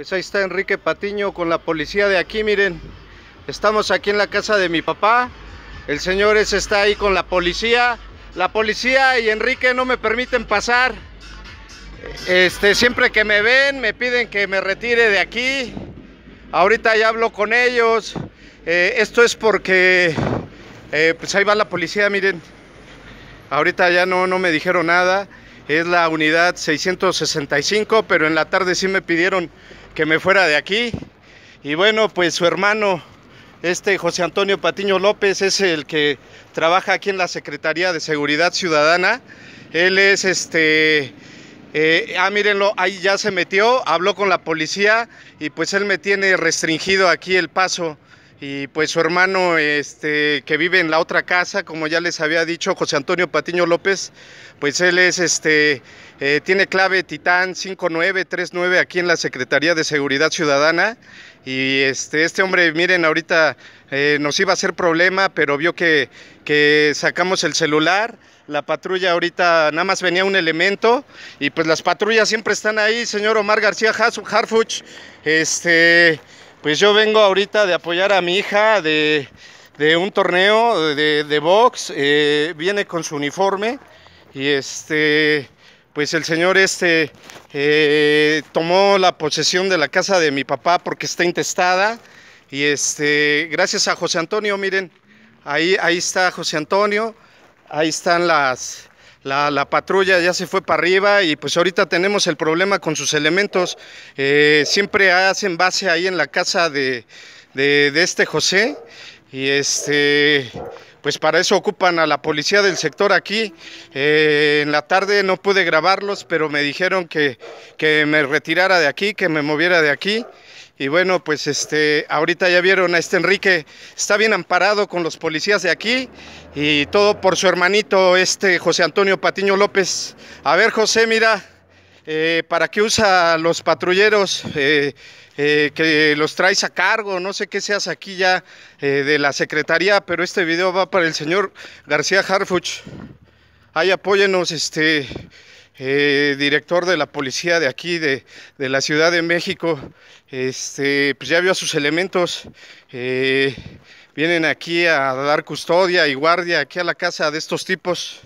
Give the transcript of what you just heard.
Pues ahí está Enrique Patiño con la policía de aquí, miren. Estamos aquí en la casa de mi papá. El señor ese está ahí con la policía. La policía y Enrique no me permiten pasar. Este, siempre que me ven me piden que me retire de aquí. Ahorita ya hablo con ellos. Eh, esto es porque eh, pues ahí va la policía, miren. Ahorita ya no, no me dijeron nada. Es la unidad 665, pero en la tarde sí me pidieron que me fuera de aquí. Y bueno, pues su hermano, este José Antonio Patiño López, es el que trabaja aquí en la Secretaría de Seguridad Ciudadana. Él es este... Eh, ah, mírenlo, ahí ya se metió, habló con la policía y pues él me tiene restringido aquí el paso y pues su hermano este, que vive en la otra casa, como ya les había dicho, José Antonio Patiño López, pues él es este, eh, tiene clave Titán 5939 aquí en la Secretaría de Seguridad Ciudadana. Y este, este hombre, miren, ahorita eh, nos iba a hacer problema, pero vio que, que sacamos el celular. La patrulla ahorita nada más venía un elemento y pues las patrullas siempre están ahí, señor Omar García Harfuch. Este, pues yo vengo ahorita de apoyar a mi hija de, un torneo de, de box, eh, viene con su uniforme y este, pues el señor este eh, tomó la posesión de la casa de mi papá porque está intestada y este, gracias a José Antonio, miren, ahí, ahí está José Antonio, ahí están las, la, patrulla ya se fue para arriba y pues ahorita tenemos el problema con sus elementos. Eh, siempre hacen base ahí en la casa de, este José y este... Pues para eso ocupan a la policía del sector aquí. Eh, en la tarde no pude grabarlos, pero me dijeron que, que me retirara de aquí, que me moviera de aquí. Y bueno, pues este, ahorita ya vieron a este Enrique, está bien amparado con los policías de aquí y todo por su hermanito, este José Antonio Patiño López. A ver, José, mira, eh, ¿para qué usa los patrulleros eh, eh, que los traes a cargo? No sé qué seas aquí ya de la Secretaría, pero este video va para el señor García Harfuch. Ahí apóyenos, este, eh, director de la policía de aquí, de, la Ciudad de México, este, pues ya vio a sus elementos, eh, vienen aquí a dar custodia y guardia aquí a la casa de estos tipos.